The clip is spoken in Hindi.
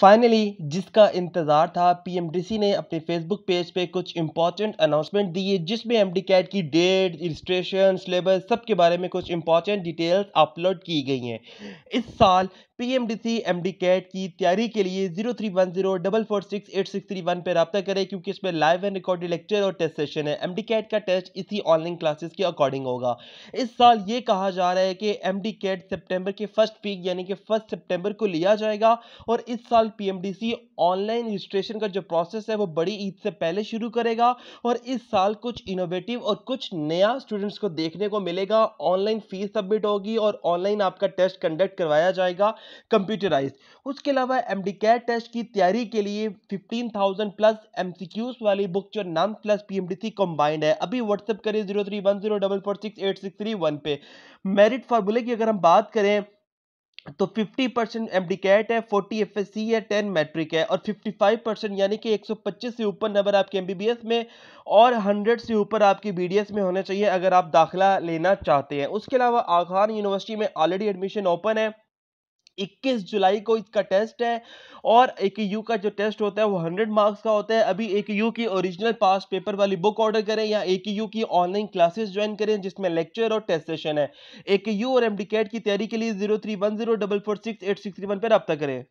फाइनली जिसका इंतज़ार था पीएमडीसी ने अपने फेसबुक पेज पे कुछ इंपॉर्टेंट अनाउंसमेंट दिए जिसमें एमडी कैट की डेट रजिस्ट्रेशन सिलेबस सब के बारे में कुछ इंपॉर्टेंट डिटेल्स अपलोड की गई हैं इस साल पीएमडीसी एमडी कैट की तैयारी के लिए zero three one zero double four six eight six three one पर रबा करें क्योंकि इसमें लाइव एंड रिकॉर्डेड लेक्चर और टेस्ट सेशन है डी कैट का टेस्ट इसी ऑनलाइन क्लासेस के अकॉर्डिंग होगा इस साल ये कहा जा रहा है कि डी कैट सेप्टेम्बर के फर्स्ट वीक यानी कि फर्स्ट सेप्टेम्बर को लिया जाएगा और इस साल साल पीएमडीसी ऑनलाइन रजिस्ट्रेशन का जो प्रोसेस है वो बड़ी ईद से पहले शुरू करेगा और इस साल कुछ इनोवेटिव और कुछ नया स्टूडेंट्स को देखने को मिलेगा ऑनलाइन फीस सबमिट होगी और ऑनलाइन आपका टेस्ट कंडक्ट करवाया जाएगा कंप्यूटराइज उसके अलावा एम टेस्ट की तैयारी के लिए फिफ्टीन प्लस एम वाली बुक जो नाम प्लस पी कंबाइंड है अभी व्हाट्सएप करें zero three three one one zero double four six six eight पे मेरिट फार्मूले की अगर हम बात करें तो 50 परसेंट कैट है 40 एफएससी है 10 मैट्रिक है और 55 परसेंट यानी कि 125 से ऊपर नंबर आपके एम में और 100 से ऊपर आपकी बी में होना चाहिए अगर आप दाखिला लेना चाहते हैं उसके अलावा आखान यूनिवर्सिटी में ऑलरेडी एडमिशन ओपन है 21 जुलाई को इसका टेस्ट है और ए का जो टेस्ट होता है वो 100 मार्क्स का होता है अभी ए की ओरिजिनल पास पेपर वाली बुक ऑर्डर करें या ए की ऑनलाइन क्लासेस ज्वाइन करें जिसमें लेक्चर और टेस्ट सेशन है ए और एम की तैयारी के लिए जीरो पर रब्ता करें